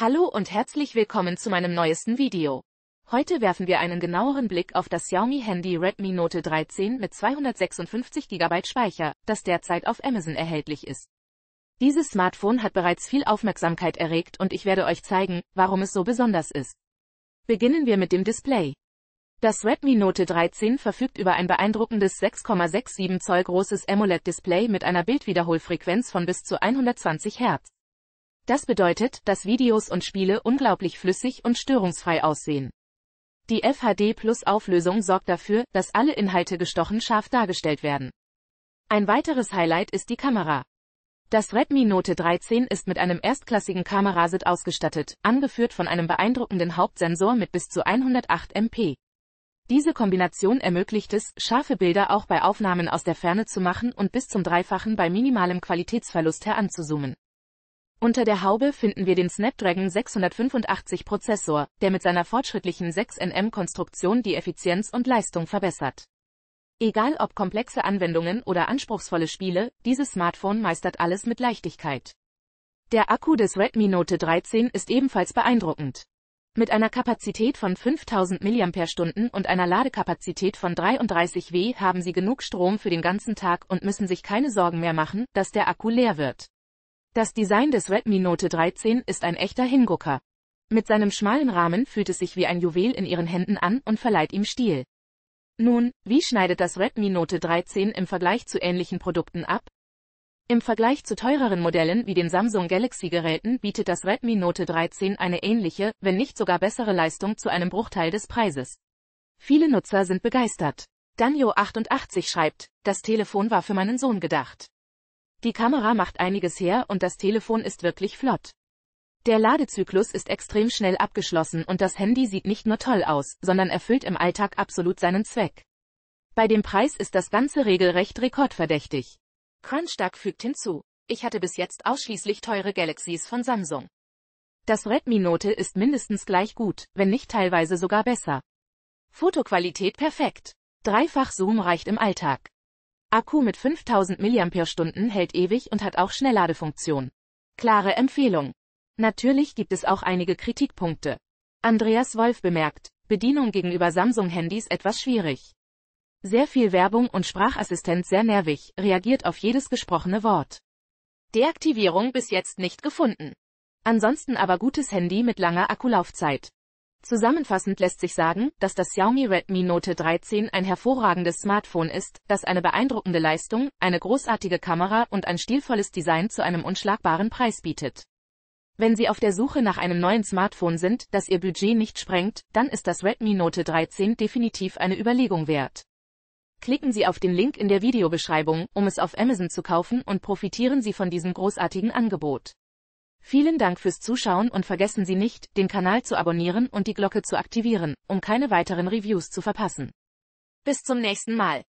Hallo und herzlich willkommen zu meinem neuesten Video. Heute werfen wir einen genaueren Blick auf das Xiaomi-Handy Redmi Note 13 mit 256 GB Speicher, das derzeit auf Amazon erhältlich ist. Dieses Smartphone hat bereits viel Aufmerksamkeit erregt und ich werde euch zeigen, warum es so besonders ist. Beginnen wir mit dem Display. Das Redmi Note 13 verfügt über ein beeindruckendes 6,67 Zoll großes AMOLED-Display mit einer Bildwiederholfrequenz von bis zu 120 Hz. Das bedeutet, dass Videos und Spiele unglaublich flüssig und störungsfrei aussehen. Die FHD Plus Auflösung sorgt dafür, dass alle Inhalte gestochen scharf dargestellt werden. Ein weiteres Highlight ist die Kamera. Das Redmi Note 13 ist mit einem erstklassigen Kamerasit ausgestattet, angeführt von einem beeindruckenden Hauptsensor mit bis zu 108 MP. Diese Kombination ermöglicht es, scharfe Bilder auch bei Aufnahmen aus der Ferne zu machen und bis zum Dreifachen bei minimalem Qualitätsverlust heranzuzoomen. Unter der Haube finden wir den Snapdragon 685 Prozessor, der mit seiner fortschrittlichen 6nm-Konstruktion die Effizienz und Leistung verbessert. Egal ob komplexe Anwendungen oder anspruchsvolle Spiele, dieses Smartphone meistert alles mit Leichtigkeit. Der Akku des Redmi Note 13 ist ebenfalls beeindruckend. Mit einer Kapazität von 5000 mAh und einer Ladekapazität von 33 W haben Sie genug Strom für den ganzen Tag und müssen sich keine Sorgen mehr machen, dass der Akku leer wird. Das Design des Redmi Note 13 ist ein echter Hingucker. Mit seinem schmalen Rahmen fühlt es sich wie ein Juwel in ihren Händen an und verleiht ihm Stil. Nun, wie schneidet das Redmi Note 13 im Vergleich zu ähnlichen Produkten ab? Im Vergleich zu teureren Modellen wie den Samsung Galaxy-Geräten bietet das Redmi Note 13 eine ähnliche, wenn nicht sogar bessere Leistung zu einem Bruchteil des Preises. Viele Nutzer sind begeistert. Danjo88 schreibt, das Telefon war für meinen Sohn gedacht. Die Kamera macht einiges her und das Telefon ist wirklich flott. Der Ladezyklus ist extrem schnell abgeschlossen und das Handy sieht nicht nur toll aus, sondern erfüllt im Alltag absolut seinen Zweck. Bei dem Preis ist das Ganze regelrecht rekordverdächtig. Crunchduck fügt hinzu, ich hatte bis jetzt ausschließlich teure Galaxies von Samsung. Das Redmi Note ist mindestens gleich gut, wenn nicht teilweise sogar besser. Fotoqualität perfekt. Dreifach Zoom reicht im Alltag. Akku mit 5000 mAh hält ewig und hat auch Schnellladefunktion. Klare Empfehlung. Natürlich gibt es auch einige Kritikpunkte. Andreas Wolf bemerkt, Bedienung gegenüber Samsung-Handys etwas schwierig. Sehr viel Werbung und Sprachassistent sehr nervig, reagiert auf jedes gesprochene Wort. Deaktivierung bis jetzt nicht gefunden. Ansonsten aber gutes Handy mit langer Akkulaufzeit. Zusammenfassend lässt sich sagen, dass das Xiaomi Redmi Note 13 ein hervorragendes Smartphone ist, das eine beeindruckende Leistung, eine großartige Kamera und ein stilvolles Design zu einem unschlagbaren Preis bietet. Wenn Sie auf der Suche nach einem neuen Smartphone sind, das Ihr Budget nicht sprengt, dann ist das Redmi Note 13 definitiv eine Überlegung wert. Klicken Sie auf den Link in der Videobeschreibung, um es auf Amazon zu kaufen und profitieren Sie von diesem großartigen Angebot. Vielen Dank fürs Zuschauen und vergessen Sie nicht, den Kanal zu abonnieren und die Glocke zu aktivieren, um keine weiteren Reviews zu verpassen. Bis zum nächsten Mal.